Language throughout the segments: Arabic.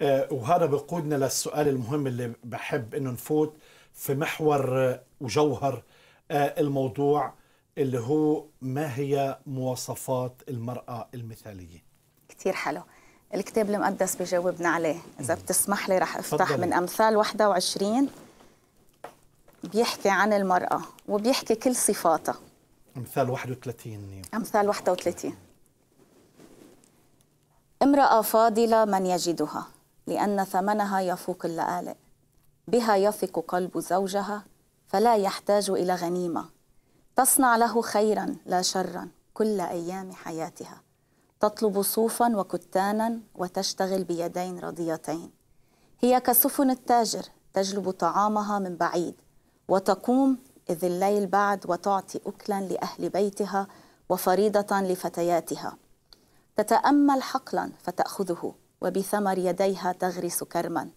آه، وهذا بقودنا للسؤال المهم اللي بحب انه نفوت في محور آه، وجوهر آه، الموضوع اللي هو ما هي مواصفات المرأة المثالية كثير حلو الكتاب المقدس بجاوبنا عليه إذا بتسمح لي رح أفتح فضل. من أمثال 21 بيحكي عن المرأة وبيحكي كل صفاتها أمثال 31 أمثال 31 امرأة فاضلة من يجدها لأن ثمنها يفوق اللآلئ بها يثق قلب زوجها فلا يحتاج إلى غنيمة تصنع له خيرا لا شرا كل أيام حياتها تطلب صوفا وكتانا وتشتغل بيدين رضيتين هي كسفن التاجر تجلب طعامها من بعيد وتقوم إذ الليل بعد وتعطي أكلا لأهل بيتها وفريضة لفتياتها تتأمل حقلا فتأخذه وبثمر يديها تغرس كرما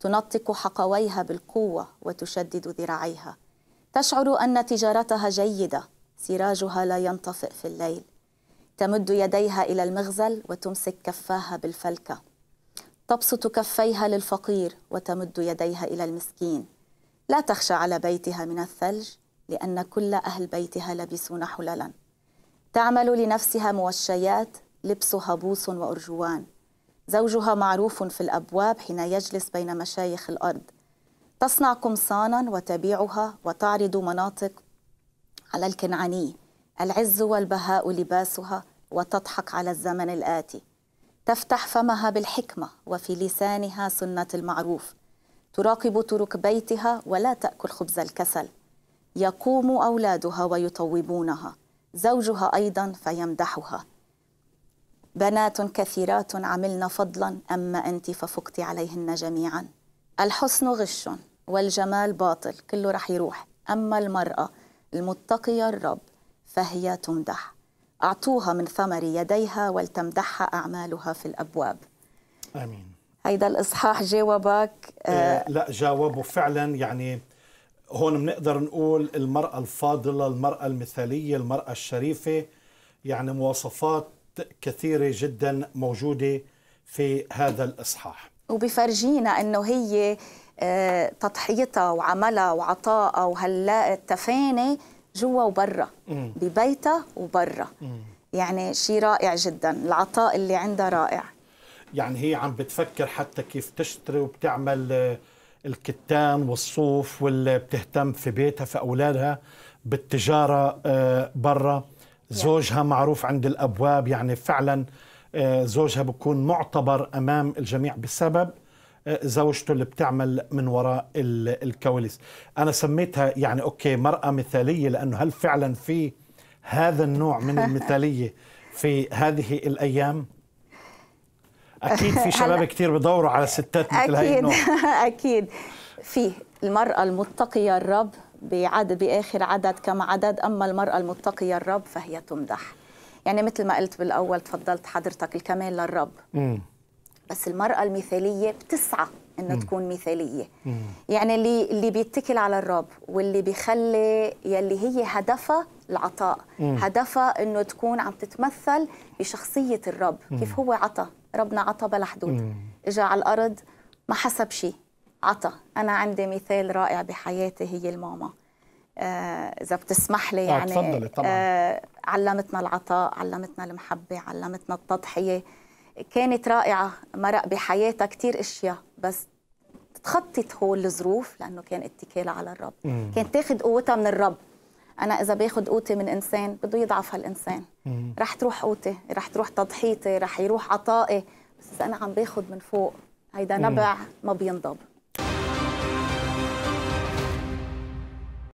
تنطق حقويها بالقوة وتشدد ذراعيها تشعر أن تجارتها جيدة سراجها لا ينطفئ في الليل تمد يديها إلى المغزل وتمسك كفاها بالفلكة تبسط كفيها للفقير وتمد يديها إلى المسكين لا تخشى على بيتها من الثلج لأن كل أهل بيتها لبسون حللا تعمل لنفسها موشيات لبسها بوص وأرجوان زوجها معروف في الأبواب حين يجلس بين مشايخ الارض تصنع قمصانا وتبيعها وتعرض مناطق على الكنعاني العز والبهاء لباسها وتضحك على الزمن الآتي تفتح فمها بالحكمة وفي لسانها سنة المعروف تراقب طرق بيتها ولا تأكل خبز الكسل يقوم أولادها ويطوبونها زوجها أيضا فيمدحها بنات كثيرات عملن فضلا أما أنت ففقت عليهن جميعا الحسن غش والجمال باطل كله رح يروح أما المرأة المتقية الرب فهي تمدح أعطوها من ثمر يديها ولتمدحها أعمالها في الأبواب آمين هيدا الإصحاح جاوبك آه لا جاوبه فعلا يعني هون بنقدر نقول المرأة الفاضلة المرأة المثالية المرأة الشريفة يعني مواصفات كثيرة جدا موجودة في هذا الإصحاح وبفرجينا أنه هي آه، تضحيتها وعملها وعطائها وهلا التفاني جوا وبرا ببيتها وبرا يعني شيء رائع جدا العطاء اللي عندها رائع يعني هي عم بتفكر حتى كيف تشتري وبتعمل آه، الكتان والصوف واللي بتهتم في بيتها في أولادها بالتجارة آه، برا زوجها معروف عند الابواب يعني فعلا آه، زوجها بكون معتبر امام الجميع بسبب آه، زوجته اللي بتعمل من وراء الكواليس انا سميتها يعني اوكي مراه مثاليه لانه هل فعلا في هذا النوع من المثاليه في هذه الايام اكيد في شباب كثير بدوروا على ستات مثل هاي النوع اكيد اكيد في المراه المتقيه الرب بعد بآخر عدد كما عدد أما المرأة المتقية الرب فهي تمدح يعني مثل ما قلت بالأول تفضلت حضرتك الكمال للرب مم. بس المرأة المثالية بتسعى انه تكون مثاليه مم. يعني اللي اللي بيتكل على الرب واللي بيخلي يلي هي هدفها العطاء هدفها انه تكون عم تتمثل بشخصيه الرب مم. كيف هو عطى ربنا عطى بلا حدود اجى على الارض ما حسب شيء عطا أنا عندي مثال رائع بحياتي هي الماما آه، إذا آه بتسمح لي آه، يعني تفضلي طبعا آه علمتنا العطاء علمتنا المحبة علمتنا التضحية كانت رائعة مرق بحياتها كثير أشياء بس تخطط هول الظروف لأنه كان اتكالها على الرب مم. كانت تاخذ قوتها من الرب أنا إذا باخذ قوتي من إنسان بده يضعف هالإنسان راح رح تروح قوتي رح تروح تضحيتي رح يروح عطائي بس إذا أنا عم باخذ من فوق هيدا نبع ما بينضب